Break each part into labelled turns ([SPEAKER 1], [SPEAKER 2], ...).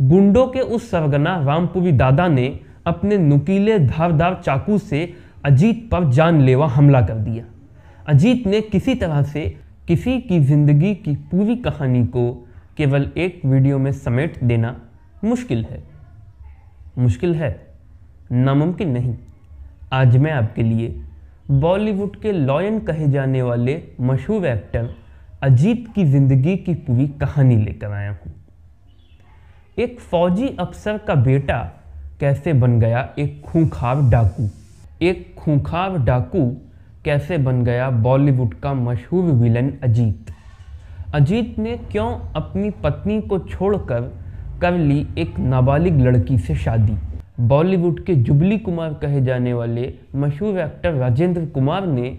[SPEAKER 1] गुंडों के उस सरगना रामपुरी दादा ने अपने नुकीले धारदार चाकू से अजीत पर जानलेवा हमला कर दिया अजीत ने किसी तरह से किसी की ज़िंदगी की पूरी कहानी को केवल एक वीडियो में समेट देना मुश्किल है मुश्किल है नामुमकिन नहीं आज मैं आपके लिए बॉलीवुड के लॉयन कहे जाने वाले मशहूर एक्टर अजीत की ज़िंदगी की पूरी कहानी लेकर आया हूँ एक फौजी अफसर का बेटा कैसे बन गया एक खूंखार डाकू एक खूंखार डाकू कैसे बन गया बॉलीवुड का मशहूर विलन अजीत अजीत ने क्यों अपनी पत्नी को छोड़कर कर ली एक नाबालिग लड़की से शादी बॉलीवुड के जुबली कुमार कहे जाने वाले मशहूर एक्टर राजेंद्र कुमार ने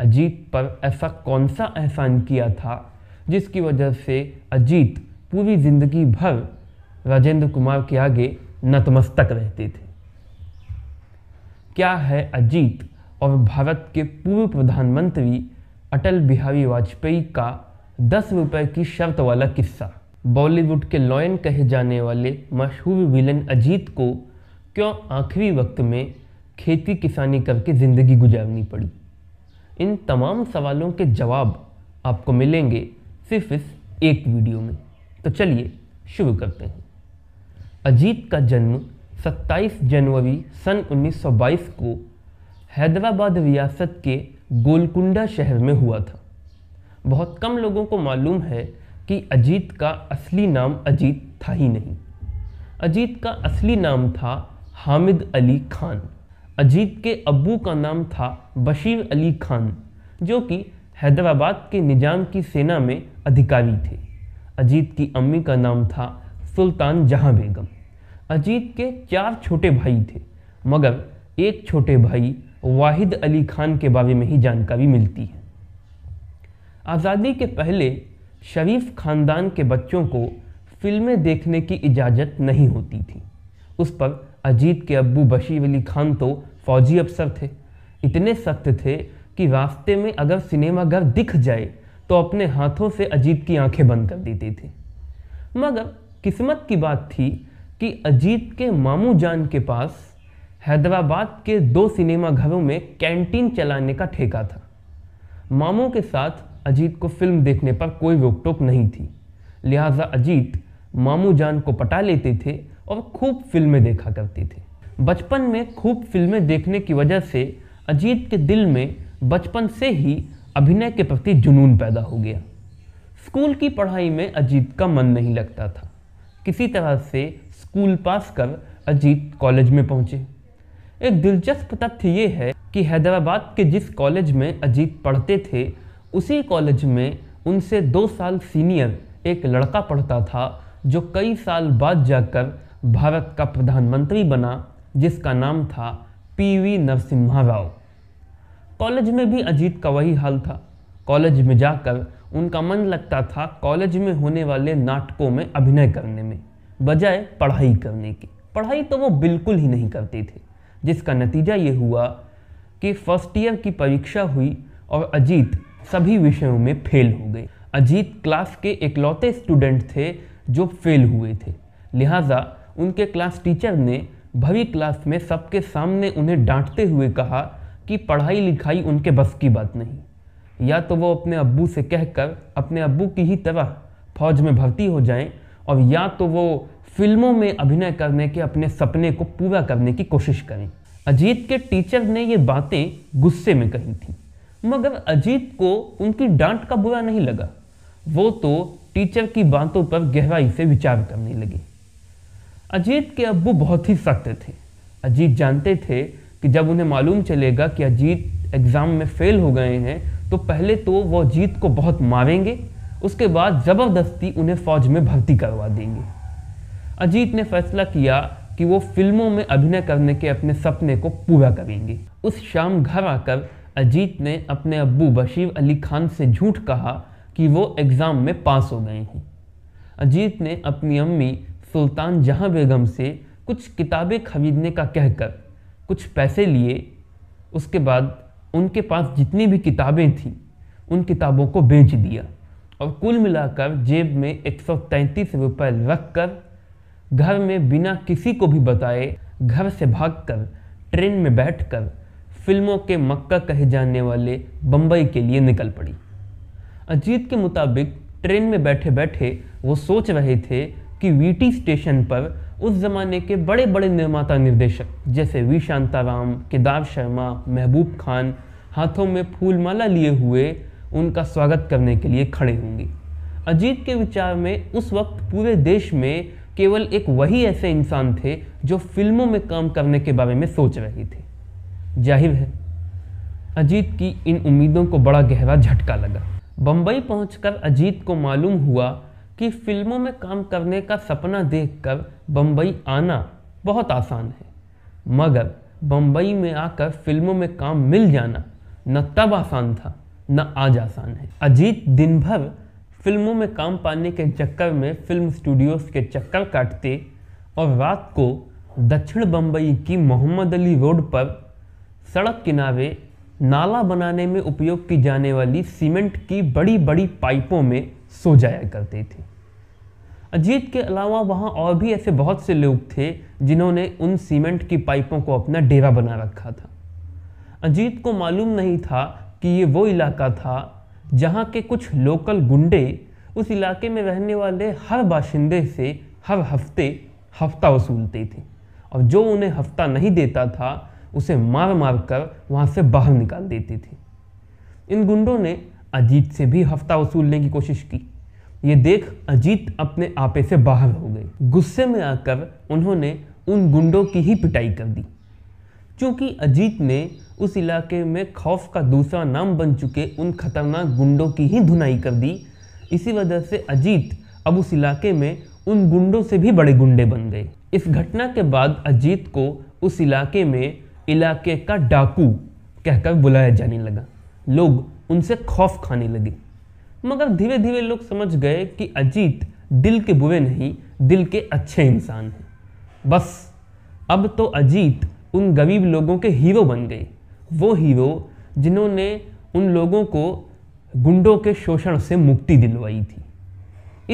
[SPEAKER 1] अजीत पर ऐसा कौन सा एहसान किया था जिसकी वजह से अजीत पूरी ज़िंदगी भर राजेंद्र कुमार के आगे नतमस्तक रहते थे क्या है अजीत और भारत के पूर्व प्रधानमंत्री अटल बिहारी वाजपेयी का दस रुपये की शर्त वाला किस्सा बॉलीवुड के लॉयन कहे जाने वाले मशहूर विलन अजीत को क्यों आखिरी वक्त में खेती किसानी करके ज़िंदगी गुजारनी पड़ी इन तमाम सवालों के जवाब आपको मिलेंगे सिर्फ इस एक वीडियो में तो चलिए शुरू करते हैं अजीत का जन्म 27 जनवरी सन 1922 को हैदराबाद रियासत के गोलकुंडा शहर में हुआ था बहुत कम लोगों को मालूम है कि अजीत का असली नाम अजीत था ही नहीं अजीत का असली नाम था हामिद अली खान अजीत के अबू का नाम था बशीर अली खान जो कि हैदराबाद के निजाम की सेना में अधिकारी थे अजीत की अम्मी का नाम था सुल्तान जहां बेगम अजीत के चार छोटे भाई थे मगर एक छोटे भाई वाहिद अली खान के बारे में ही जानकारी मिलती है आज़ादी के पहले शरीफ खानदान के बच्चों को फिल्में देखने की इजाज़त नहीं होती थी उस पर अजीत के अब्बू बशीर अली खान तो फौजी अफसर थे इतने सख्त थे कि रास्ते में अगर सिनेमाघर दिख जाए तो अपने हाथों से अजीत की आंखें बंद कर देते थे मगर किस्मत की बात थी कि अजीत के मामू जान के पास हैदराबाद के दो सिनेमा घरों में कैंटीन चलाने का ठेका था मामू के साथ अजीत को फिल्म देखने पर कोई रोक टोक नहीं थी लिहाजा अजीत मामू जान को पटा लेते थे और खूब फिल्में देखा करते थे बचपन में खूब फिल्में देखने की वजह से अजीत के दिल में बचपन से ही अभिनय के प्रति जुनून पैदा हो गया स्कूल की पढ़ाई में अजीत का मन नहीं लगता था किसी तरह से स्कूल पास कर अजीत कॉलेज में पहुंचे एक दिलचस्प तथ्य ये है कि हैदराबाद के जिस कॉलेज में अजीत पढ़ते थे उसी कॉलेज में उनसे दो साल सीनियर एक लड़का पढ़ता था जो कई साल बाद जाकर भारत का प्रधानमंत्री बना जिसका नाम था पीवी नरसिम्हा राव कॉलेज में भी अजीत का वही हाल था कॉलेज में जाकर उनका मन लगता था कॉलेज में होने वाले नाटकों में अभिनय करने में बजाय पढ़ाई करने की पढ़ाई तो वो बिल्कुल ही नहीं करते थे जिसका नतीजा ये हुआ कि फर्स्ट ईयर की परीक्षा हुई और अजीत सभी विषयों में फेल हो गए अजीत क्लास के इकलौते स्टूडेंट थे जो फेल हुए थे लिहाजा उनके क्लास टीचर ने भवी क्लास में सबके सामने उन्हें डांटते हुए कहा कि पढ़ाई लिखाई उनके बस की बात नहीं या तो वो अपने अबू से कहकर अपने अबू की ही तरह फौज में भर्ती हो जाएं और या तो वो फिल्मों में अभिनय करने के अपने सपने को पूरा करने की कोशिश करें अजीत के टीचर ने ये बातें गुस्से में कही थी मगर अजीत को उनकी डांट का बुरा नहीं लगा वो तो टीचर की बातों पर गहराई से विचार करने लगे अजीत के अबू बहुत ही सख्त थे अजीत जानते थे कि जब उन्हें मालूम चलेगा कि अजीत एग्ज़ाम में फेल हो गए हैं तो पहले तो वह जीत को बहुत मारेंगे उसके बाद ज़बरदस्ती उन्हें फौज में भर्ती करवा देंगे अजीत ने फैसला किया कि वो फिल्मों में अभिनय करने के अपने सपने को पूरा करेंगे उस शाम घर आकर अजीत ने अपने अब्बू बशीर अली खान से झूठ कहा कि वो एग्ज़ाम में पास हो गए हैं अजीत ने अपनी अम्मी सुल्तान जहां बेगम से कुछ किताबें खरीदने का कहकर कुछ पैसे लिए उसके बाद उनके पास जितनी भी किताबें थीं उन किताबों को बेच दिया और कुल मिलाकर जेब में एक सौ तैंतीस रुपये रख कर घर में बिना किसी को भी बताए घर से भागकर ट्रेन में बैठकर फिल्मों के मक्का कहे जाने वाले बम्बई के लिए निकल पड़ी अजीत के मुताबिक ट्रेन में बैठे बैठे वो सोच रहे थे कि वीटी स्टेशन पर उस ज़माने के बड़े बड़े निर्माता निर्देशक जैसे वी शांताराम केदार शर्मा महबूब खान हाथों में फूलमाला लिए हुए उनका स्वागत करने के लिए खड़े होंगे अजीत के विचार में उस वक्त पूरे देश में केवल एक वही ऐसे इंसान थे जो फिल्मों में काम करने के बारे में सोच रहे थे जाहिर है अजीत की इन उम्मीदों को बड़ा गहरा झटका लगा बम्बई पहुंचकर अजीत को मालूम हुआ कि फिल्मों में काम करने का सपना देखकर बम्बई आना बहुत आसान है मगर बम्बई में आकर फिल्मों में काम मिल जाना न तब आसान था न आज आसान है अजीत दिन भर फिल्मों में काम पाने के चक्कर में फिल्म स्टूडियोज़ के चक्कर काटते और रात को दक्षिण बम्बई की मोहम्मद अली रोड पर सड़क किनारे नाला बनाने में उपयोग की जाने वाली सीमेंट की बड़ी बड़ी पाइपों में सो जाया करती थी अजीत के अलावा वहाँ और भी ऐसे बहुत से लोग थे जिन्होंने उन सीमेंट की पाइपों को अपना डेरा बना रखा था अजीत को मालूम नहीं था कि ये वो इलाका था जहाँ के कुछ लोकल गुंडे उस इलाके में रहने वाले हर बाशिंदे से हर हफ्ते हफ्ता वसूलती थी और जो उन्हें हफ्ता नहीं देता था उसे मार मार कर वहाँ से बाहर निकाल देती थी इन गुंडों ने अजीत से भी हफ्ता वसूलने की कोशिश की ये देख अजीत अपने आपे से बाहर हो गए गुस्से में आकर उन्होंने उन गुंडों की ही पिटाई कर दी क्योंकि अजीत ने उस इलाके में खौफ का दूसरा नाम बन चुके उन खतरनाक गुंडों की ही धुनाई कर दी इसी वजह से अजीत अब उस इलाके में उन गुंडों से भी बड़े गुंडे बन गए इस घटना के बाद अजीत को उस इलाके में इलाके का डाकू कहकर बुलाया जाने लगा लोग उनसे खौफ खाने लगे मगर धीरे धीरे लोग समझ गए कि अजीत दिल के बुरे नहीं दिल के अच्छे इंसान हैं बस अब तो अजीत उन गरीब लोगों के हीरो बन गए वो हीरो जिन्होंने उन लोगों को गुंडों के शोषण से मुक्ति दिलवाई थी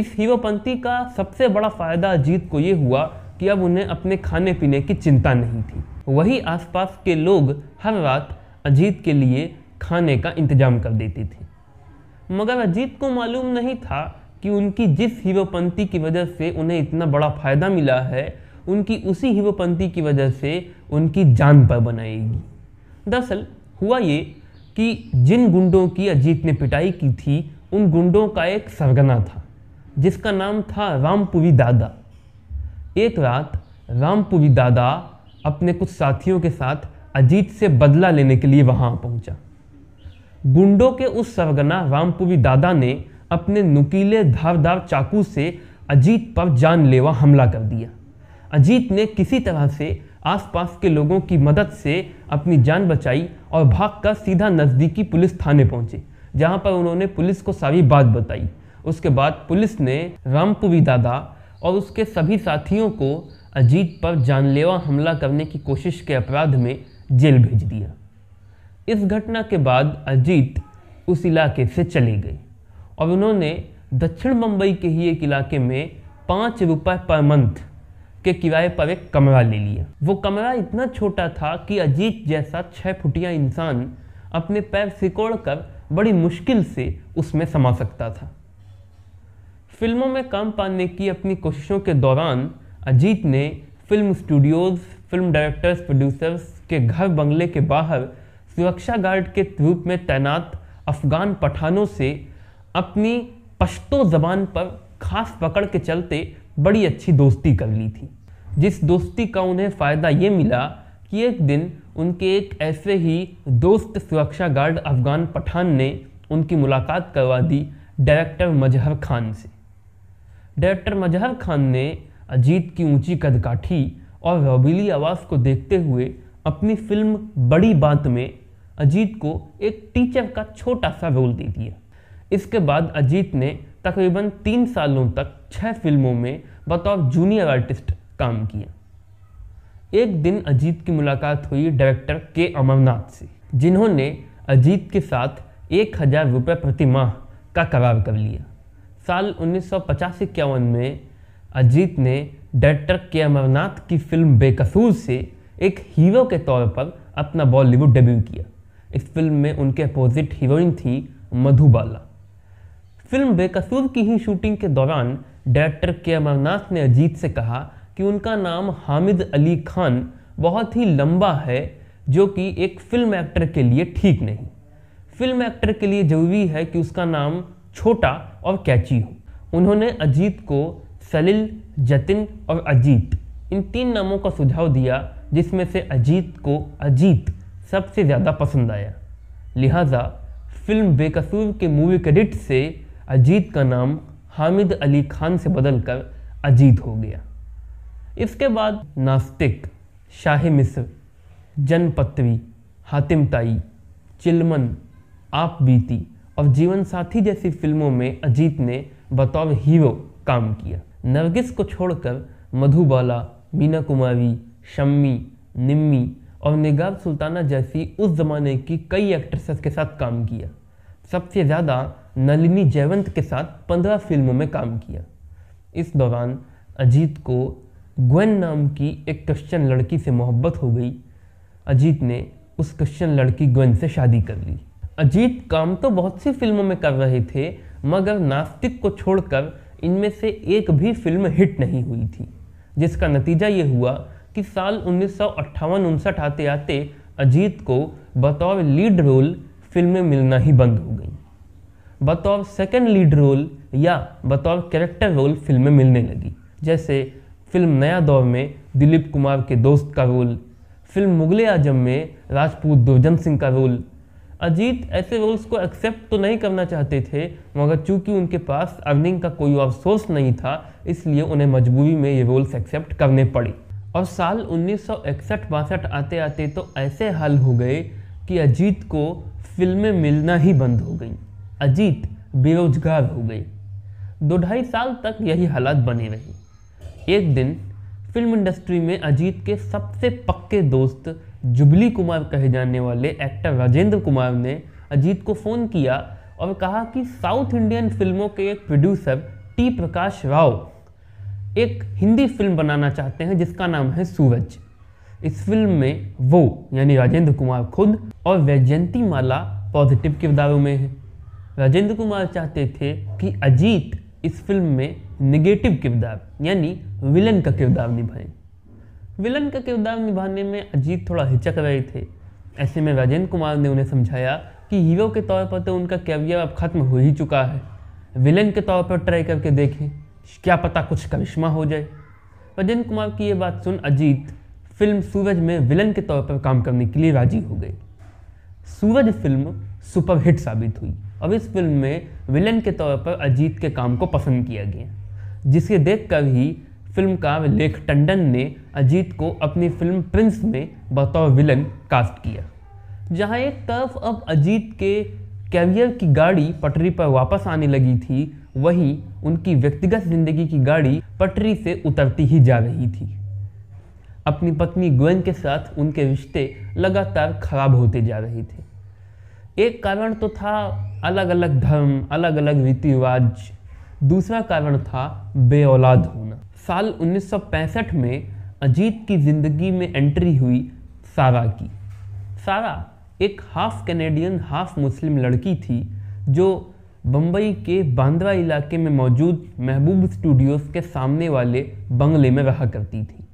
[SPEAKER 1] इस हीरोपंथी का सबसे बड़ा फायदा अजीत को ये हुआ कि अब उन्हें अपने खाने पीने की चिंता नहीं थी वही आसपास के लोग हर रात अजीत के लिए खाने का इंतजाम कर देती थी मगर अजीत को मालूम नहीं था कि उनकी जिस हीरोपंथी की वजह से उन्हें इतना बड़ा फ़ायदा मिला है उनकी उसी हीरोपंथी की वजह से उनकी जान पर बनाएगी दरअसल हुआ ये कि जिन गुंडों की अजीत ने पिटाई की थी उन गुंडों का एक सरगना था जिसका नाम था रामपुरी दादा एक रात रामपुरी दादा अपने कुछ साथियों के साथ अजीत से बदला लेने के लिए वहाँ पहुँचा गुंडों के उस सरगना रामपुरी दादा ने अपने नुकीले धारदार चाकू से अजीत पर जानलेवा हमला कर दिया अजीत ने किसी तरह से आसपास के लोगों की मदद से अपनी जान बचाई और भागकर सीधा नज़दीकी पुलिस थाने पहुंचे जहां पर उन्होंने पुलिस को सारी बात बताई उसके बाद पुलिस ने रामपुरी दादा और उसके सभी साथियों को अजीत पर जानलेवा हमला करने की कोशिश के अपराध में जेल भेज दिया इस घटना के बाद अजीत उस इलाके से चली गई और उन्होंने दक्षिण मुंबई के ही एक इलाके में पाँच रुपये पर मंथ के किराए पर एक कमरा ले लिया वो कमरा इतना छोटा था कि अजीत जैसा छः फुटिया इंसान अपने पैर सिकोड़ कर बड़ी मुश्किल से उसमें समा सकता था फिल्मों में काम पाने की अपनी कोशिशों के दौरान अजीत ने film studios film directors producers के घर बंगले के बाहर सुरक्षा गार्ड के रूप में तैनात अफगान पठानों से अपनी पश्तो जबान पर खास पकड़ के चलते बड़ी अच्छी दोस्ती कर ली थी जिस दोस्ती का उन्हें फ़ायदा ये मिला कि एक दिन उनके एक ऐसे ही दोस्त सुरक्षा गार्ड अफगान पठान ने उनकी मुलाकात करवा दी डायरेक्टर मजहर खान से डायरेक्टर मजहर खान ने अजीत की ऊंची कदकाठी और रबीली आवाज़ को देखते हुए अपनी फिल्म बड़ी बात में अजीत को एक टीचर का छोटा सा रोल दे दिया इसके बाद अजीत ने तकरीबन तीन सालों तक छः फिल्मों में बतौर जूनियर आर्टिस्ट काम किया एक दिन अजीत की मुलाकात हुई डायरेक्टर के अमरनाथ से जिन्होंने अजीत के साथ एक हज़ार रुपये प्रति माह का करार कर लिया साल उन्नीस सौ में अजीत ने डायरेक्टर के अमरनाथ की फिल्म बेकसूर से एक हीरो के तौर पर अपना बॉलीवुड डेब्यू किया इस फिल्म में उनके अपोजिट हीरोइन थी मधुबाला फिल्म बेकसूर की ही शूटिंग के दौरान डायरेक्टर के अमरनाथ ने अजीत से कहा कि उनका नाम हामिद अली खान बहुत ही लंबा है जो कि एक फिल्म एक्टर के लिए ठीक नहीं फिल्म एक्टर के लिए जरूरी है कि उसका नाम छोटा और कैची हो उन्होंने अजीत को सलील जतिन और अजीत इन तीन नामों का सुझाव दिया जिसमें से अजीत को अजीत सबसे ज़्यादा पसंद आया लिहाजा फिल्म बेकसूर के मूवी क्रेडिट से अजीत का नाम हामिद अली खान से बदलकर अजीत हो गया इसके बाद नास्तिक शाह मिस्र जनपत्री हातिम ताई चिलमन आप बीती और जीवन साथी जैसी फिल्मों में अजीत ने बतौर हीरो काम किया नरगिस को छोड़कर मधुबाला मीना कुमारी शम्मी निम्मी और निगाब सुल्ताना जैसी उस ज़माने की कई एक्ट्रेसेस के साथ काम किया सबसे ज़्यादा नलिनी जयवंत के साथ पंद्रह फिल्मों में काम किया इस दौरान अजीत को ग्वेन नाम की एक क्रिश्चन लड़की से मोहब्बत हो गई अजीत ने उस क्रिश्चन लड़की ग्वेन से शादी कर ली अजीत काम तो बहुत सी फिल्मों में कर रहे थे मगर नास्तिक को छोड़कर इनमें से एक भी फिल्म हिट नहीं हुई थी जिसका नतीजा ये हुआ कि साल उन्नीस सौ आते आते अजीत को बतौर लीड रोल फिल्में मिलना ही बंद हो गई बतौर सेकेंड लीड रोल या बतौर कैरेक्टर रोल फिल्में मिलने लगी जैसे फिल्म नया दौर में दिलीप कुमार के दोस्त का रोल फिल्म मुगल आजम में राजपूत दुर्जन सिंह का रोल अजीत ऐसे रोल्स को एक्सेप्ट तो नहीं करना चाहते थे मगर चूंकि उनके पास अर्निंग का कोई और सोर्स नहीं था इसलिए उन्हें मजबूरी में ये रोल्स एक्सेप्ट करने पड़े और साल उन्नीस सौ आते आते तो ऐसे हाल हो गए कि अजीत को फिल्में मिलना ही बंद हो गई अजीत बेरोजगार हो गई दो ढाई साल तक यही हालात बने रहे एक दिन फिल्म इंडस्ट्री में अजीत के सबसे पक्के दोस्त जुबली कुमार कहे जाने वाले एक्टर राजेंद्र कुमार ने अजीत को फ़ोन किया और कहा कि साउथ इंडियन फिल्मों के एक प्रोड्यूसर टी प्रकाश राव एक हिंदी फिल्म बनाना चाहते हैं जिसका नाम है सूरज इस फिल्म में वो यानी राजेंद्र कुमार खुद और वैजयंती माला पॉजिटिव किरदारों में है राजेंद्र कुमार चाहते थे कि अजीत इस फिल्म में निगेटिव किरदार यानी विलन का किरदार निभाएं विलन का किरदार निभाने में अजीत थोड़ा हिचक रहे थे ऐसे में राजेंद्र कुमार ने उन्हें समझाया कि हीरो के तौर पर तो उनका कैरियर अब खत्म हो ही चुका है विलन के तौर पर ट्राई करके देखें क्या पता कुछ करिश्मा हो जाए वजन कुमार की ये बात सुन अजीत फिल्म सूरज में विलन के तौर पर काम करने के लिए राजी हो गए सूरज फिल्म सुपरहिट साबित हुई अब इस फिल्म में विलन के तौर पर अजीत के काम को पसंद किया गया जिसे देखकर ही फिल्मकार लेख टंडन ने अजीत को अपनी फिल्म प्रिंस में बतौर विलन कास्ट किया जहां एक तरफ अब अजीत के कैरियर की गाड़ी पटरी पर वापस आने लगी थी वहीं उनकी व्यक्तिगत जिंदगी की गाड़ी पटरी से उतरती ही जा रही थी अपनी पत्नी ग्वेन के साथ उनके रिश्ते लगातार खराब होते जा रहे थे एक कारण तो था अलग अलग धर्म अलग अलग रीति रिवाज दूसरा कारण था औलाद होना साल 1965 में अजीत की ज़िंदगी में एंट्री हुई सारा की सारा एक हाफ कैनेडियन हाफ मुस्लिम लड़की थी जो बम्बई के बांद्रा इलाके में मौजूद महबूब स्टूडियोज़ के सामने वाले बंगले में रहा करती थी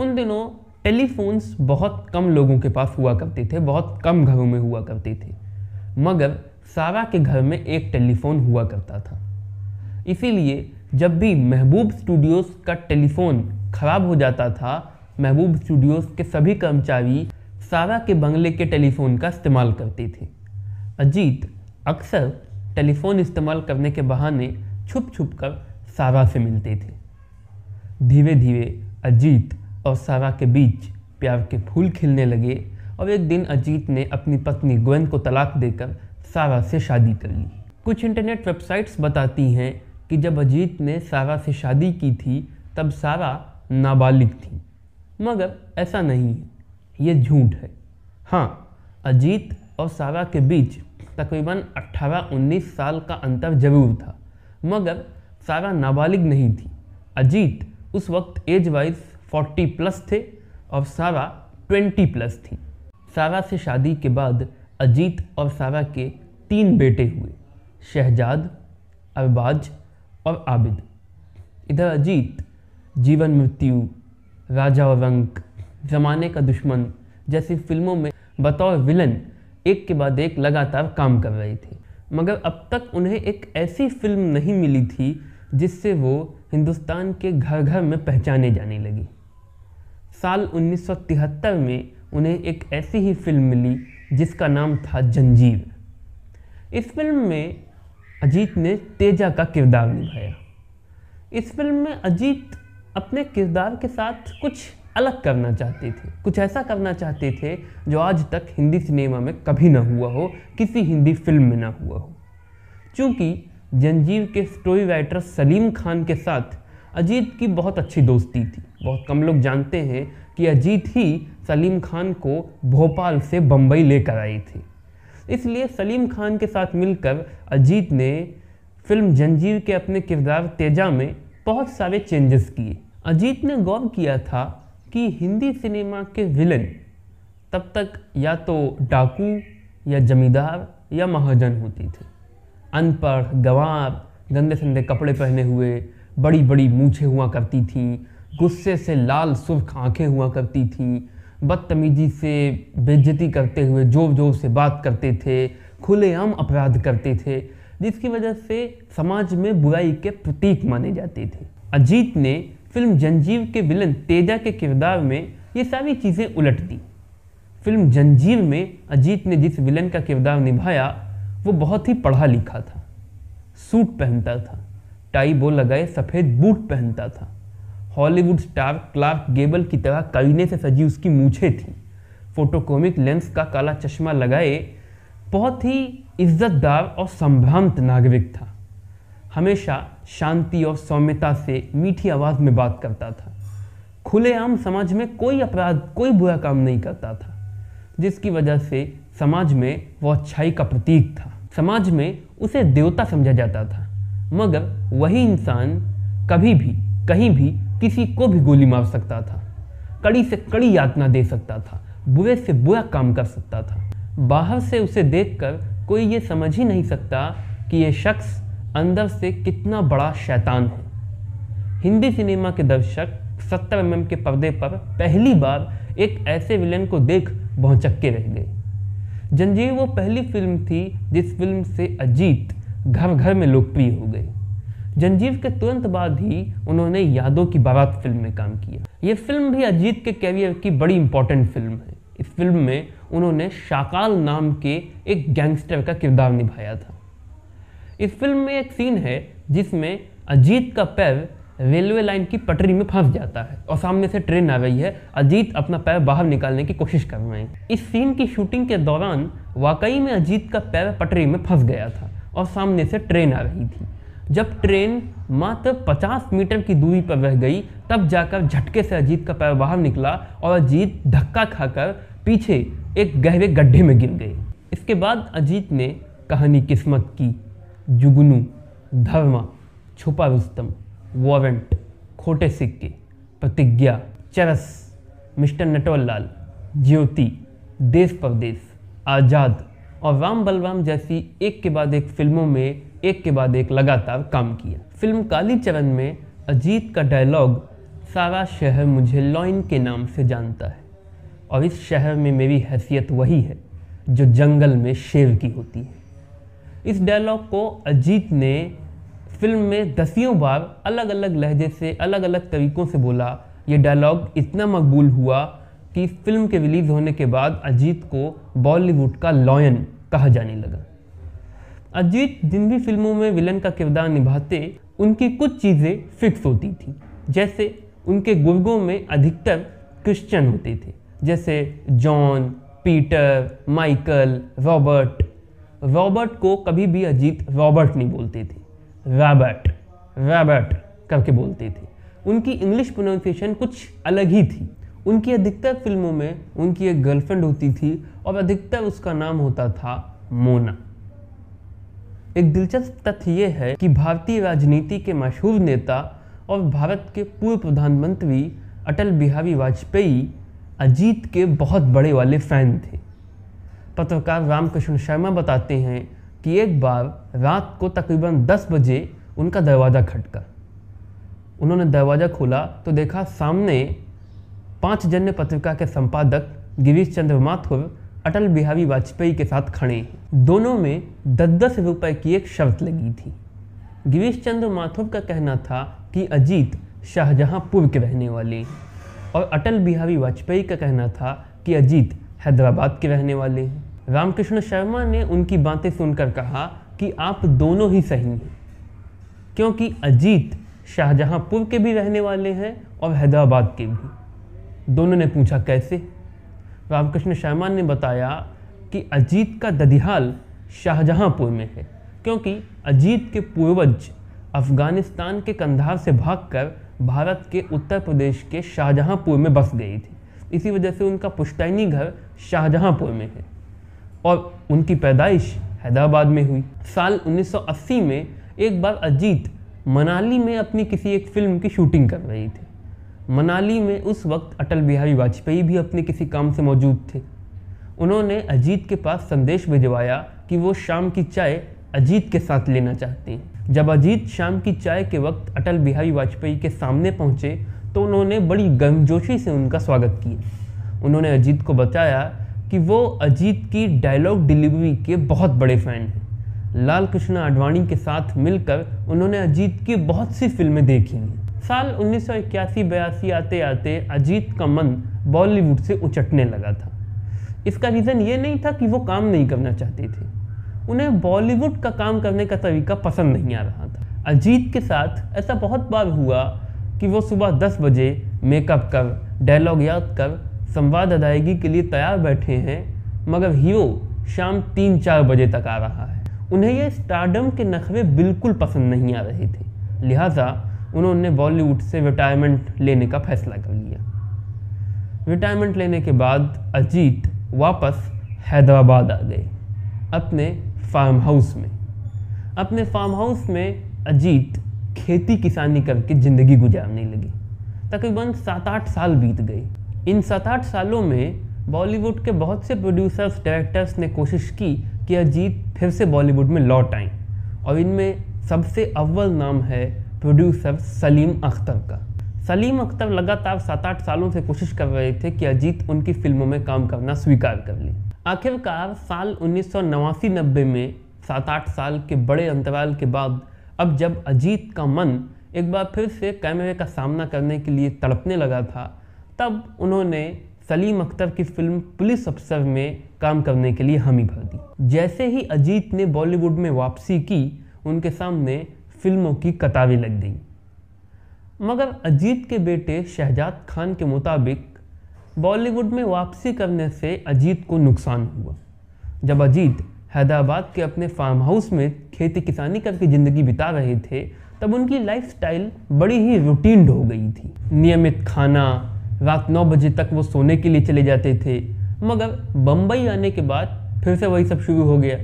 [SPEAKER 1] उन दिनों टेलीफोन्स बहुत कम लोगों के पास हुआ करते थे बहुत कम घरों में हुआ करते थे मगर सारा के घर में एक टेलीफोन हुआ करता था इसीलिए जब भी महबूब स्टूडियोज़ का टेलीफोन ख़राब हो जाता था महबूब स्टूडियोज़ के सभी कर्मचारी सारा के बंगले के टेलीफोन का इस्तेमाल करते थे अजीत अक्सर टेलीफोन इस्तेमाल करने के बहाने छुप छुप कर सारा से मिलते थे धीरे धीरे अजीत और सारा के बीच प्यार के फूल खिलने लगे और एक दिन अजीत ने अपनी पत्नी गोयन को तलाक देकर सारा से शादी कर ली कुछ इंटरनेट वेबसाइट्स बताती हैं कि जब अजीत ने सारा से शादी की थी तब सारा नाबालिग थी मगर ऐसा नहीं है ये झूठ है हाँ अजीत और सारा के बीच तकरीबन अट्ठारह उन्नीस साल का अंतर जरूर था मगर सारा नाबालिग नहीं थी अजीत उस वक्त एज वाइज फोर्टी प्लस थे और सारा ट्वेंटी प्लस थी सारा से शादी के बाद अजीत और सारा के तीन बेटे हुए शहजाद अरबाज और आबिद इधर अजीत जीवन मृत्यु राजा और रंक जमाने का दुश्मन जैसी फिल्मों में बतौर विलन एक के बाद एक लगातार काम कर रही थी मगर अब तक उन्हें एक ऐसी फिल्म नहीं मिली थी जिससे वो हिंदुस्तान के घर घर में पहचाने जाने लगी साल 1973 में उन्हें एक ऐसी ही फिल्म मिली जिसका नाम था जंजीर इस फिल्म में अजीत ने तेजा का किरदार निभाया इस फिल्म में अजीत अपने किरदार के साथ कुछ अलग करना चाहते थे कुछ ऐसा करना चाहते थे जो आज तक हिंदी सिनेमा में कभी ना हुआ हो किसी हिंदी फिल्म में ना हुआ हो चूँकि जंजीर के स्टोरी राइटर सलीम खान के साथ अजीत की बहुत अच्छी दोस्ती थी बहुत कम लोग जानते हैं कि अजीत ही सलीम खान को भोपाल से बम्बई लेकर आई थी इसलिए सलीम खान के साथ मिलकर अजीत ने फिल्म जंजीर के अपने किरदार तेजा में बहुत सारे चेंजेस किए अजीत ने गौर किया था कि हिंदी सिनेमा के विलन तब तक या तो डाकू या जमींदार या महाजन होती थे अनपढ़ गवार गंदे संदे कपड़े पहने हुए बड़ी बड़ी मूछें हुआ करती थी गुस्से से लाल सुर्ख आँखें हुआ करती थी बदतमीजी से बेज्जती करते हुए जोर जोर से बात करते थे खुलेआम अपराध करते थे जिसकी वजह से समाज में बुराई के प्रतीक माने जाते थे अजीत ने फिल्म जंजीव के विलन तेजा के किरदार में ये सारी चीज़ें उलट दी फिल्म जंजीव में अजीत ने जिस विलन का किरदार निभाया वो बहुत ही पढ़ा लिखा था सूट पहनता था टाई बो लगाए सफ़ेद बूट पहनता था हॉलीवुड स्टार क्लार्क गेबल की तरह करीने से सजी उसकी मूछें थीं फोटोकॉमिक लेंस का काला चश्मा लगाए बहुत ही इज्जतदार और संभ्रांत नागरिक था हमेशा शांति और सौम्यता से मीठी आवाज़ में बात करता था खुलेआम समाज में कोई अपराध कोई बुरा काम नहीं करता था जिसकी वजह से समाज में वो अच्छाई का प्रतीक था समाज में उसे देवता समझा जाता था मगर वही इंसान कभी भी कहीं भी किसी को भी गोली मार सकता था कड़ी से कड़ी यातना दे सकता था बुरे से बुरा काम कर सकता था बाहर से उसे देखकर कोई ये समझ ही नहीं सकता कि ये शख्स अंदर से कितना बड़ा शैतान है हिंदी सिनेमा के दर्शक सत्तर एम के पर्दे पर पहली बार एक ऐसे विलन को देख भौचक्के रह गए जंजीर वो पहली फिल्म थी जिस फिल्म से अजीत घर घर में लोकप्रिय हो गए जंजीर के तुरंत बाद ही उन्होंने यादों की बारात फिल्म में काम किया ये फिल्म भी अजीत के कैरियर की बड़ी इंपॉर्टेंट फिल्म है इस फिल्म में उन्होंने शाकाल नाम के एक गैंगस्टर का किरदार निभाया था इस फिल्म में एक सीन है जिसमें अजीत का पैर रेलवे लाइन की पटरी में फंस जाता है और सामने से ट्रेन आ रही है अजीत अपना पैर बाहर निकालने की कोशिश कर रहे हैं इस सीन की शूटिंग के दौरान वाकई में अजीत का पैर पटरी में फंस गया था और सामने से ट्रेन आ रही थी जब ट्रेन मात्र 50 मीटर की दूरी पर रह गई तब जाकर झटके से अजीत का पैर बाहर निकला और अजीत धक्का खाकर पीछे एक गहरे गड्ढे में गिर गए इसके बाद अजीत ने कहानी किस्मत की जुगनू धर्मा छुपा रुस्तम वारंट खोटे सिक्के प्रतिज्ञा चरस मिस्टर नटोरलाल ज्योति देश परदेश आज़ाद और राम बलराम जैसी एक के बाद एक फिल्मों में एक के बाद एक लगातार काम किया फिल्म काली चरण में अजीत का डायलॉग सारा शहर मुझे लॉइन के नाम से जानता है और इस शहर में मेरी हैसियत वही है जो जंगल में शेर की होती है इस डायलॉग को अजीत ने फिल्म में दसियों बार अलग अलग लहजे से अलग अलग तरीक़ों से बोला ये डायलॉग इतना मकबूल हुआ कि फिल्म के रिलीज़ होने के बाद अजीत को बॉलीवुड का लॉयन कहा जाने लगा अजीत जिन भी फिल्मों में विलन का किरदार निभाते उनकी कुछ चीज़ें फिक्स होती थी जैसे उनके गुर्गों में अधिकतर क्रिश्चियन होते थे जैसे John Peter Michael Robert Robert को कभी भी अजीत रॉबर्ट नहीं बोलती थी रॉबर्ट रॉबर्ट करके बोलती थी उनकी इंग्लिश प्रोनाउंसिएशन कुछ अलग ही थी उनकी अधिकतर फिल्मों में उनकी एक गर्लफ्रेंड होती थी और अधिकतर उसका नाम होता था मोना एक दिलचस्प तथ्य यह है कि भारतीय राजनीति के मशहूर नेता और भारत के पूर्व प्रधानमंत्री अटल बिहारी वाजपेयी अजीत के बहुत बड़े वाले फैन थे पत्रकार रामकृष्ण शर्मा बताते हैं कि एक बार रात को तकरीबन 10 बजे उनका दरवाज़ा खटका उन्होंने दरवाज़ा खोला तो देखा सामने पाँच जन्य पत्रिका के संपादक गिरीश चंद्र माथुर अटल बिहारी वाजपेयी के साथ खड़े हैं दोनों में दस दस रुपये की एक शर्त लगी थी गिरीश चंद्र माथुर का कहना था कि अजीत शाहजहाँपुर के रहने वाले हैं और अटल बिहारी वाजपेयी का कहना था कि अजीत हैदराबाद के रहने वाले हैं रामकृष्ण शर्मा ने उनकी बातें सुनकर कहा कि आप दोनों ही सही हैं क्योंकि अजीत शाहजहांपुर के भी रहने वाले हैं और हैदराबाद के भी दोनों ने पूछा कैसे रामकृष्ण शर्मा ने बताया कि अजीत का ददिहाल शाहजहांपुर में है क्योंकि अजीत के पूर्वज अफ़गानिस्तान के कंधार से भागकर भारत के उत्तर प्रदेश के शाहजहांपुर में बस गई थी इसी वजह से उनका पुश्तैनी घर शाहजहांपुर में है और उनकी पैदाइश हैदराबाद में हुई साल 1980 में एक बार अजीत मनाली में अपनी किसी एक फिल्म की शूटिंग कर रही थी मनाली में उस वक्त अटल बिहारी वाजपेयी भी अपने किसी काम से मौजूद थे उन्होंने अजीत के पास संदेश भिजवाया कि वो शाम की चाय अजीत के साथ लेना चाहती हैं जब अजीत शाम की चाय के वक्त अटल बिहारी वाजपेयी के सामने पहुँचे तो उन्होंने बड़ी गर्मजोशी से उनका स्वागत किया उन्होंने अजीत को बताया कि वो अजीत की डायलॉग डिलीवरी के बहुत बड़े फ़ैन हैं लाल कृष्ण आडवाणी के साथ मिलकर उन्होंने अजीत की बहुत सी फिल्में देखी हैं साल उन्नीस सौ आते आते अजीत का मन बॉलीवुड से उचटने लगा था इसका रीज़न ये नहीं था कि वो काम नहीं करना चाहते थे उन्हें बॉलीवुड का काम करने का तरीका पसंद नहीं आ रहा था अजीत के साथ ऐसा बहुत बार हुआ कि वो सुबह दस बजे मेकअप कर डायलॉग याद कर संवाद अदायगी के लिए तैयार बैठे हैं मगर हीरो शाम तीन चार बजे तक आ रहा है उन्हें यह स्टारडम के नखरे बिल्कुल पसंद नहीं आ रहे थे लिहाजा उन्होंने बॉलीवुड से रिटायरमेंट लेने का फैसला कर लिया रिटायरमेंट लेने के बाद अजीत वापस हैदराबाद आ गए अपने फार्म हाउस में अपने फार्म हाउस में अजीत खेती किसानी करके ज़िंदगी गुजारने लगे तकरीबन सात आठ साल बीत गए इन सात आठ सालों में बॉलीवुड के बहुत से प्रोड्यूसर्स डायरेक्टर्स ने कोशिश की कि अजीत फिर से बॉलीवुड में लौट आए और इनमें सबसे अव्वल नाम है प्रोड्यूसर सलीम अख्तर का सलीम अख्तर लगातार सात आठ सालों से कोशिश कर रहे थे कि अजीत उनकी फिल्मों में काम करना स्वीकार कर लें आखिरकार साल उन्नीस सौ नवासी नब्बे में सात आठ साल के बड़े अंतराल के बाद अब जब अजीत का मन एक बार फिर से कैमरे का सामना करने के लिए तड़पने लगा था तब उन्होंने सलीम अख्तर की फिल्म पुलिस अफसर में काम करने के लिए हामी भर दी जैसे ही अजीत ने बॉलीवुड में वापसी की उनके सामने फिल्मों की कतारें लग गई मगर अजीत के बेटे शहजाद खान के मुताबिक बॉलीवुड में वापसी करने से अजीत को नुकसान हुआ जब अजीत हैदराबाद के अपने फार्म हाउस में खेती किसानी करके ज़िंदगी बिता रहे थे तब उनकी लाइफस्टाइल बड़ी ही रूटीन हो गई थी नियमित खाना रात नौ बजे तक वो सोने के लिए चले जाते थे मगर बम्बई आने के बाद फिर से वही सब शुरू हो गया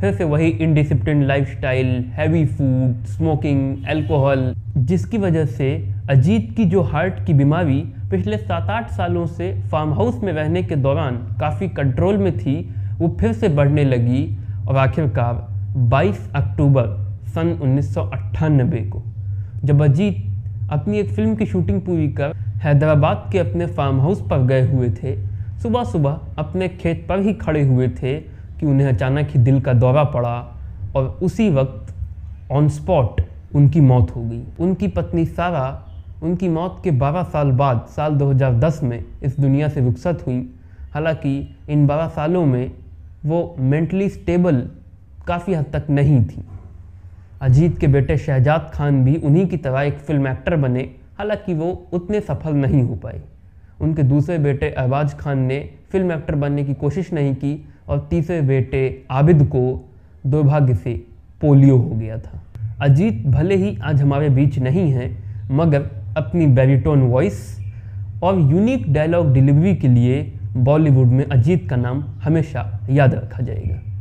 [SPEAKER 1] फिर से वही indiscipline lifestyle heavy food smoking alcohol जिसकी वजह से अजीत की जो हार्ट की बीमारी पिछले सात आठ सालों से फार्म हाउस में रहने के दौरान काफ़ी कंट्रोल में थी वो फिर से बढ़ने लगी और आखिरकार 22 अक्टूबर सन उन्नीस को जब अजीत अपनी एक फ़िल्म की शूटिंग पूरी कर हैदराबाद के अपने फार्म हाउस पर गए हुए थे सुबह सुबह अपने खेत पर ही खड़े हुए थे कि उन्हें अचानक ही दिल का दौरा पड़ा और उसी वक्त ऑन स्पॉट उनकी मौत हो गई उनकी पत्नी सारा उनकी मौत के 12 साल बाद साल 2010 में इस दुनिया से रुखसत हुई हालांकि इन 12 सालों में वो मेंटली स्टेबल काफ़ी हद तक नहीं थी अजीत के बेटे शहजाद खान भी उन्हीं की तरह एक फिल्म एक्टर बने हालांकि वो उतने सफल नहीं हो पाए उनके दूसरे बेटे अहबाज खान ने फिल्म एक्टर बनने की कोशिश नहीं की और तीसरे बेटे आबिद को दुर्भाग्य से पोलियो हो गया था अजीत भले ही आज हमारे बीच नहीं हैं मगर अपनी बैरिटोन वॉइस और यूनिक डायलॉग डिलीवरी के लिए बॉलीवुड में अजीत का नाम हमेशा याद रखा जाएगा